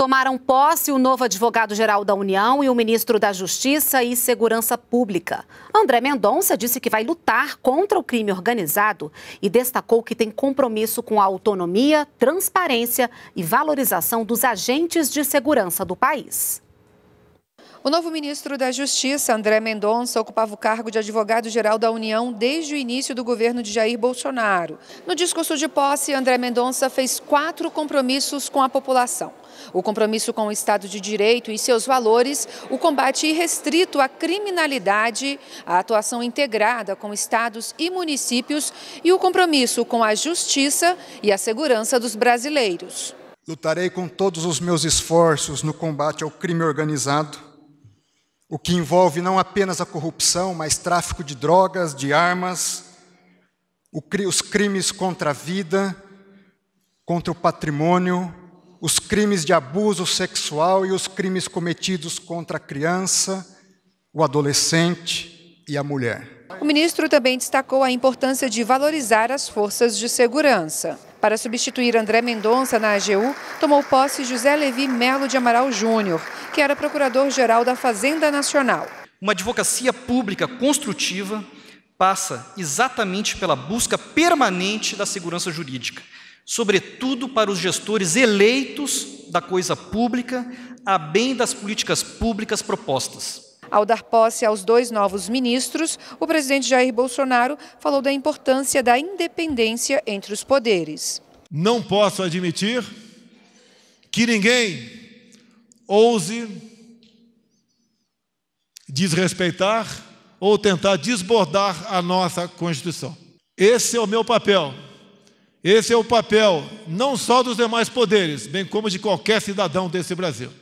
Tomaram posse o novo advogado-geral da União e o ministro da Justiça e Segurança Pública. André Mendonça disse que vai lutar contra o crime organizado e destacou que tem compromisso com a autonomia, transparência e valorização dos agentes de segurança do país. O novo ministro da Justiça, André Mendonça, ocupava o cargo de advogado-geral da União desde o início do governo de Jair Bolsonaro. No discurso de posse, André Mendonça fez quatro compromissos com a população: o compromisso com o Estado de Direito e seus valores, o combate irrestrito à criminalidade, a atuação integrada com estados e municípios e o compromisso com a justiça e a segurança dos brasileiros. Lutarei com todos os meus esforços no combate ao crime organizado o que envolve não apenas a corrupção, mas tráfico de drogas, de armas, os crimes contra a vida, contra o patrimônio, os crimes de abuso sexual e os crimes cometidos contra a criança, o adolescente e a mulher. O ministro também destacou a importância de valorizar as forças de segurança. Para substituir André Mendonça na AGU, tomou posse José Levi Melo de Amaral Júnior, que era procurador-geral da Fazenda Nacional. Uma advocacia pública construtiva passa exatamente pela busca permanente da segurança jurídica, sobretudo para os gestores eleitos da coisa pública, a bem das políticas públicas propostas. Ao dar posse aos dois novos ministros, o presidente Jair Bolsonaro falou da importância da independência entre os poderes. Não posso admitir que ninguém ouse desrespeitar ou tentar desbordar a nossa Constituição. Esse é o meu papel. Esse é o papel não só dos demais poderes, bem como de qualquer cidadão desse Brasil.